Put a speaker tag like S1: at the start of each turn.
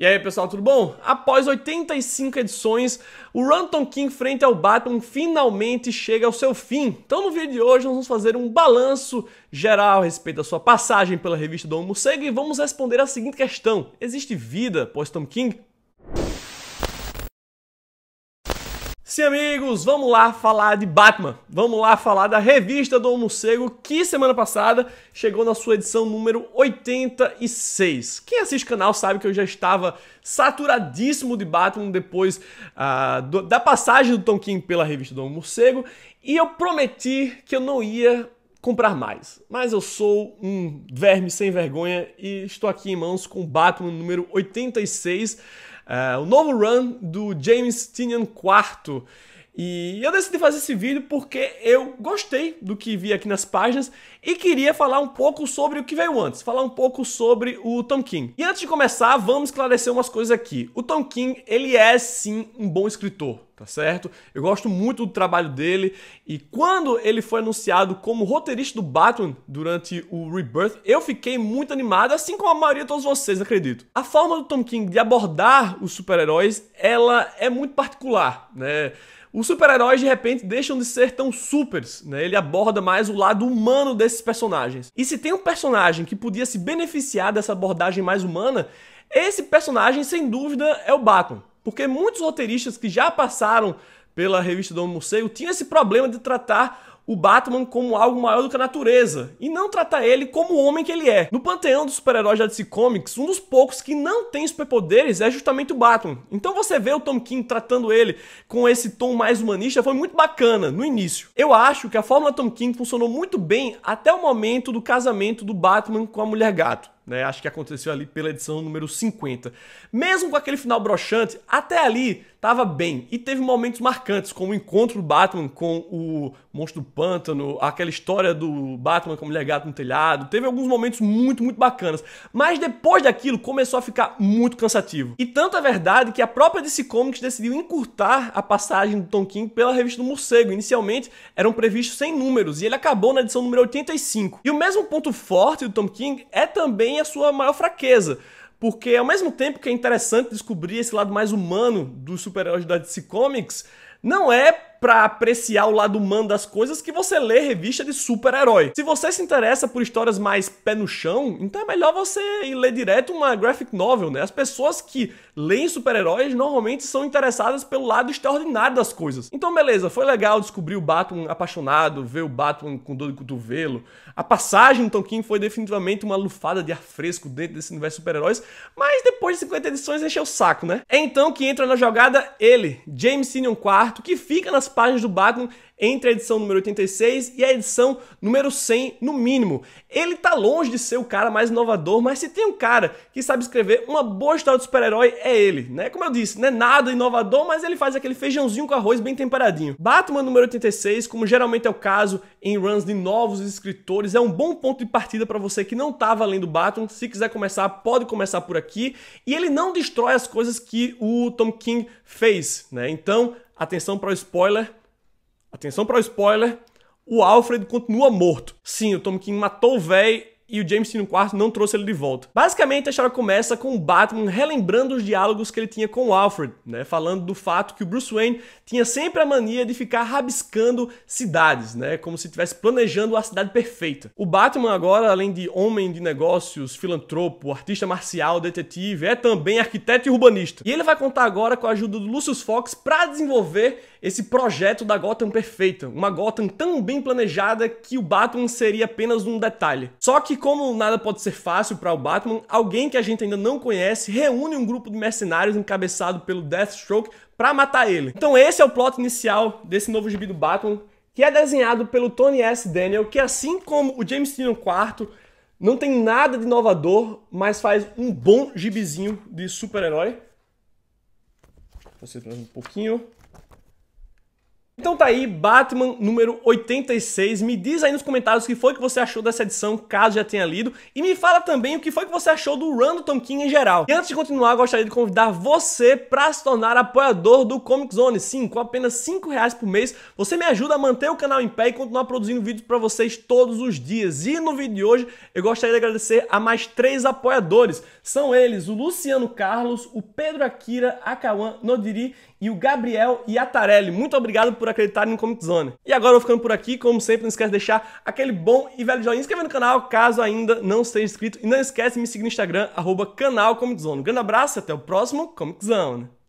S1: E aí, pessoal, tudo bom? Após 85 edições, o Ranton King frente ao Batman finalmente chega ao seu fim. Então, no vídeo de hoje, nós vamos fazer um balanço geral a respeito da sua passagem pela revista do homem Morcego e vamos responder a seguinte questão: Existe vida pós Tom King? Sim, amigos, vamos lá falar de Batman. Vamos lá falar da revista do Morcego, que semana passada chegou na sua edição número 86. Quem assiste o canal sabe que eu já estava saturadíssimo de Batman depois ah, do, da passagem do Tom King pela revista do Morcego e eu prometi que eu não ia comprar mais. Mas eu sou um verme sem vergonha e estou aqui em mãos com Batman número 86. Uh, o novo run do James Tinian IV e eu decidi fazer esse vídeo porque eu gostei do que vi aqui nas páginas e queria falar um pouco sobre o que veio antes, falar um pouco sobre o Tom King. E antes de começar, vamos esclarecer umas coisas aqui. O Tom King, ele é sim um bom escritor, tá certo? Eu gosto muito do trabalho dele e quando ele foi anunciado como roteirista do Batman durante o Rebirth, eu fiquei muito animado, assim como a maioria de todos vocês, acredito. A forma do Tom King de abordar os super-heróis, ela é muito particular, né? Os super-heróis de repente deixam de ser tão supers, né? Ele aborda mais o lado humano desses personagens. E se tem um personagem que podia se beneficiar dessa abordagem mais humana, esse personagem sem dúvida é o Batman. Porque muitos roteiristas que já passaram pela revista do Homem Morcego tinham esse problema de tratar o Batman como algo maior do que a natureza e não tratar ele como o homem que ele é. No panteão dos super-heróis da DC Comics, um dos poucos que não tem superpoderes é justamente o Batman. Então você vê o Tom King tratando ele com esse tom mais humanista foi muito bacana no início. Eu acho que a fórmula Tom King funcionou muito bem até o momento do casamento do Batman com a Mulher Gato. Né? Acho que aconteceu ali pela edição número 50. Mesmo com aquele final broxante, até ali estava bem e teve momentos marcantes, como o encontro do Batman com o monstro do pântano, aquela história do Batman com a mulher gata no telhado. Teve alguns momentos muito, muito bacanas, mas depois daquilo começou a ficar muito cansativo. E tanto é verdade que a própria DC Comics decidiu encurtar a passagem do Tom King pela revista do Morcego. Inicialmente eram previstos 100 números e ele acabou na edição número 85. E o mesmo ponto forte do Tom King é também a sua maior fraqueza. Porque ao mesmo tempo que é interessante descobrir esse lado mais humano dos super-heróis da DC Comics, não é para apreciar o lado humano das coisas que você lê revista de super-herói. Se você se interessa por histórias mais pé no chão, então é melhor você ir ler direto uma graphic novel, né? As pessoas que leem super-heróis normalmente são interessadas pelo lado extraordinário das coisas. Então, beleza, foi legal descobrir o Batman apaixonado, ver o Batman com dor de cotovelo. A passagem do então, Tonkin foi definitivamente uma lufada de ar fresco dentro desse universo de super-heróis, mas depois de 50 edições encheu o saco, né? É então que entra na jogada ele, James Sinion IV, que fica nas páginas do Batman entre a edição número 86 e a edição número 100, no mínimo. Ele tá longe de ser o cara mais inovador, mas se tem um cara que sabe escrever uma boa história de super-herói, é ele, né? Como eu disse, não é nada inovador, mas ele faz aquele feijãozinho com arroz bem temperadinho. Batman número 86, como geralmente é o caso em runs de novos escritores, é um bom ponto de partida para você que não tava tá lendo Batman. Se quiser começar, pode começar por aqui. E ele não destrói as coisas que o Tom King fez, né? Então, atenção para o spoiler, Atenção para o spoiler, o Alfred continua morto. Sim, o Tom King matou o véi e o James no quarto não trouxe ele de volta. Basicamente, a história começa com o Batman relembrando os diálogos que ele tinha com o Alfred, né? Falando do fato que o Bruce Wayne tinha sempre a mania de ficar rabiscando cidades, né? Como se estivesse planejando a cidade perfeita. O Batman agora, além de homem de negócios, filantropo, artista marcial, detetive, é também arquiteto e urbanista. E ele vai contar agora com a ajuda do Lucius Fox para desenvolver esse projeto da Gotham perfeita, uma Gotham tão bem planejada que o Batman seria apenas um detalhe. Só que como nada pode ser fácil para o Batman, alguém que a gente ainda não conhece reúne um grupo de mercenários encabeçado pelo Deathstroke para matar ele. Então esse é o plot inicial desse novo gibi do Batman, que é desenhado pelo Tony S. Daniel, que assim como o James Tynion IV, não tem nada de inovador, mas faz um bom gibizinho de super-herói. Vou acertar um pouquinho. Então tá aí, Batman número 86. Me diz aí nos comentários o que foi que você achou dessa edição, caso já tenha lido. E me fala também o que foi que você achou do Random do Tom King em geral. E antes de continuar, gostaria de convidar você para se tornar apoiador do Comic Zone. Sim, com apenas 5 reais por mês, você me ajuda a manter o canal em pé e continuar produzindo vídeos para vocês todos os dias. E no vídeo de hoje, eu gostaria de agradecer a mais três apoiadores. São eles o Luciano Carlos, o Pedro Akira, a Kawan Nodiri e o Gabriel Iatarelli. Muito obrigado por acreditarem no Comic Zone. E agora eu vou ficando por aqui. Como sempre, não esquece de deixar aquele bom e velho joinha, inscrever no canal caso ainda não seja inscrito. E não esquece de me seguir no Instagram, arroba canal Comic Zone. Um grande abraço e até o próximo Comic Zone.